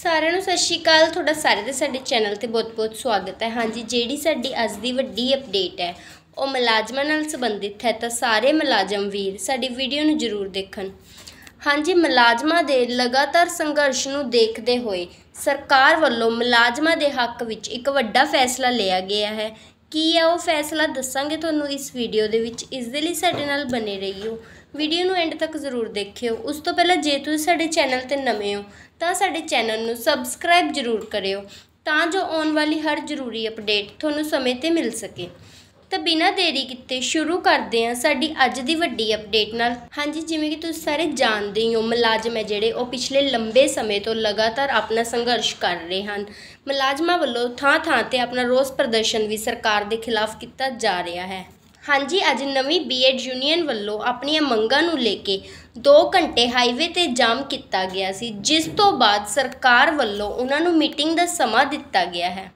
ਸਾਰਿਆਂ ਨੂੰ ਸਤਿ ਸ਼੍ਰੀ ਅਕਾਲ ਤੁਹਾਡਾ ਸਾਰੇ ਦੇ ਸਾਡੇ ਚੈਨਲ ਤੇ ਬਹੁਤ-ਬਹੁਤ ਸਵਾਗਤ ਹੈ ਹਾਂਜੀ ਜਿਹੜੀ ਸਾਡੀ ਅੱਜ ਦੀ ਵੱਡੀ ਅਪਡੇਟ ਹੈ ਉਹ ਮੁਲਾਜ਼ਮਾਂ ਨਾਲ ਸੰਬੰਧਿਤ ਹੈ ਤਾਂ ਸਾਰੇ ਮੁਲਾਜ਼ਮ ਵੀਰ ਸਾਡੀ ਵੀਡੀਓ ਨੂੰ ਜ਼ਰੂਰ ਦੇਖਣ ਹਾਂਜੀ ਮੁਲਾਜ਼ਮਾਂ ਦੇ ਲਗਾਤਾਰ ਸੰਘਰਸ਼ ਨੂੰ ਦੇਖਦੇ ਹੋਏ ਸਰਕਾਰ ਵੱਲੋਂ ਮੁਲਾਜ਼ਮਾਂ ਦੇ ਹੱਕ ਵਿੱਚ ਇੱਕ ਵੱਡਾ ਫੈਸਲਾ ਲਿਆ ਗਿਆ ਹੈ ਕੀ ਹੈ ਉਹ ਫੈਸਲਾ ਦੱਸਾਂਗੇ ਤੁਹਾਨੂੰ ਇਸ ਵੀਡੀਓ ਦੇ ਵਿੱਚ ਇਸ ਦੇ ਲਈ ਸਾਡੇ ਨਾਲ ਬਨੇ ਰਹੀਓ ਵੀਡੀਓ ਨੂੰ ਐਂਡ ਤੱਕ ਜ਼ਰੂਰ ਦੇਖਿਓ ਉਸ ਤੋਂ ਪਹਿਲਾਂ ਜੇ ਤੁਸੀਂ ਸਾਡੇ ਚੈਨਲ ਤੇ ਨਵੇਂ ਹੋ ਤਾਂ ਸਾਡੇ ਚੈਨਲ ਨੂੰ ਸਬਸਕ੍ਰਾਈਬ ਜ਼ਰੂਰ ਕਰਿਓ ਤਾਂ ਜੋ ਆਉਣ ਵਾਲੀ ਹਰ ਜ਼ਰੂਰੀ ਅਪਡੇਟ ਤੁਹਾਨੂੰ ਸਮੇਂ ਤੇ ਮਿਲ ਸਕੇ ਤਾਂ ਬਿਨਾਂ ਦੇਰੀ ਕੀਤੇ ਸ਼ੁਰੂ ਕਰਦੇ ਹਾਂ ਸਾਡੀ ਅੱਜ ਦੀ ਵੱਡੀ ਅਪਡੇਟ ਨਾਲ ਹਾਂਜੀ ਜਿਵੇਂ ਕਿ ਤੁਸੀਂ ਸਾਰੇ ਜਾਣਦੇ ਹੋ ਮੁਲਾਜ਼ਮ ਹੈ ਜਿਹੜੇ ਉਹ ਪਿਛਲੇ ਲੰਬੇ ਸਮੇਂ ਤੋਂ ਲਗਾਤਾਰ ਆਪਣਾ ਸੰਘਰਸ਼ ਕਰ ਰਹੇ ਹਨ ਮੁਲਾਜ਼ਮਾਂ ਵੱਲੋਂ ਥਾਂ-ਥਾਂ ਤੇ ਆਪਣਾ ਰੋਸ ਪ੍ਰਦਰਸ਼ਨ ਵੀ ਸਰਕਾਰ ਦੇ ਖਿਲਾਫ ਕੀਤਾ ਜਾ ਰਿਹਾ ਹੈ ਹਾਂਜੀ ਅੱਜ ਨਵੀਂ ਬੀਐਡ ਯੂਨੀਅਨ ਵੱਲੋਂ ਆਪਣੀਆਂ ਮੰਗਾਂ ਨੂੰ ਲੈ ਕੇ 2 ਘੰਟੇ ਹਾਈਵੇ ਤੇ ਜਾਮ ਕੀਤਾ ਗਿਆ ਸੀ ਜਿਸ ਤੋਂ ਬਾਅਦ ਸਰਕਾਰ ਵੱਲੋਂ ਉਹਨਾਂ ਨੂੰ ਮੀਟਿੰਗ ਦਾ ਸਮਾਂ ਦਿੱਤਾ ਗਿਆ ਹੈ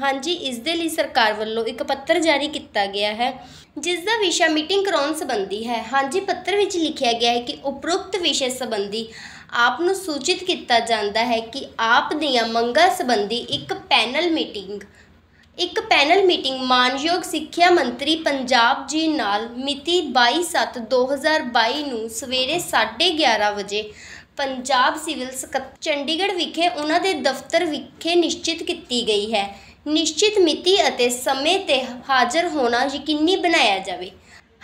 ਹਾਂਜੀ ਇਸ ਦੇ ਲਈ ਸਰਕਾਰ ਵੱਲੋਂ ਇੱਕ ਪੱਤਰ ਜਾਰੀ ਕੀਤਾ ਗਿਆ ਹੈ ਜਿਸ ਦਾ ਵਿਸ਼ਾ ਮੀਟਿੰਗ ਕਰਾਉਣ ਸੰਬੰਧੀ ਹੈ ਹਾਂਜੀ ਪੱਤਰ ਵਿੱਚ ਲਿਖਿਆ ਗਿਆ ਹੈ ਕਿ ਉਪਰੋਕਤ ਵਿਸ਼ੇ ਸੰਬੰਧੀ ਆਪ ਨੂੰ ਸੂਚਿਤ ਕੀਤਾ ਜਾਂਦਾ ਹੈ ਕਿ ਆਪ ਦੀਆਂ ਮੰਗਾਂ ਸੰਬੰਧੀ ਇੱਕ ਪੈਨਲ ਮੀਟਿੰਗ ਇੱਕ ਪੈਨਲ ਮੀਟਿੰਗ ਮਾਨਯੋਗ ਸਿੱਖਿਆ ਮੰਤਰੀ ਪੰਜਾਬ ਜੀ ਨਾਲ ਮਿਤੀ 22/7/2022 ਨੂੰ ਸਵੇਰੇ 11:30 ਵਜੇ ਪੰਜਾਬ ਸਿਵਲ ਸਕੱਤ ਚੰਡੀਗੜ੍ਹ ਵਿਖੇ ਉਹਨਾਂ ਦੇ ਦਫ਼ਤਰ ਵਿਖੇ ਨਿਸ਼ਚਿਤ ਕੀਤੀ ਗਈ ਹੈ ਨਿਸ਼ਚਿਤ ਮਿਤੀ ਅਤੇ ਸਮੇਂ ਤੇ ਹਾਜ਼ਰ ਹੋਣਾ ਯਕੀਨੀ ਬਣਾਇਆ ਜਾਵੇ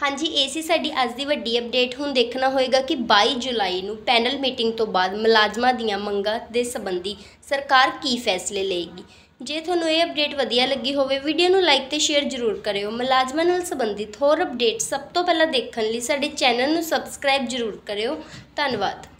ਹਾਂਜੀ ਇਹ ਸੀ ਸਾਡੀ ਅੱਜ ਦੀ ਵੱਡੀ ਅਪਡੇਟ ਹੁਣ ਦੇਖਣਾ ਹੋਏਗਾ ਕਿ 22 ਜੁਲਾਈ ਨੂੰ ਪੈਨਲ ਮੀਟਿੰਗ ਤੋਂ ਬਾਅਦ ਮੁਲਾਜ਼ਮਾਂ ਦੀਆਂ ਮੰਗਾਂ ਦੇ ਸੰਬੰਧੀ ਸਰਕਾਰ ਕੀ ਫੈਸਲੇ ਲਏਗੀ ਜੇ ਤੁਹਾਨੂੰ ਇਹ ਅਪਡੇਟ ਵਧੀਆ ਲੱਗੀ ਹੋਵੇ ਵੀਡੀਓ ਨੂੰ ਲਾਈਕ ਤੇ ਸ਼ੇਅਰ ਜ਼ਰੂਰ ਕਰਿਓ ਮੁਲਾਜ਼ਮਾਂ ਨਾਲ ਸੰਬੰਧਿਤ ਹੋਰ ਅਪਡੇਟ ਸਭ ਤੋਂ ਪਹਿਲਾਂ ਦੇਖਣ ਲਈ ਸਾਡੇ ਚੈਨਲ ਨੂੰ ਸਬਸਕ੍ਰਾਈਬ ਜ਼ਰੂਰ ਕਰਿਓ ਧੰਨਵਾਦ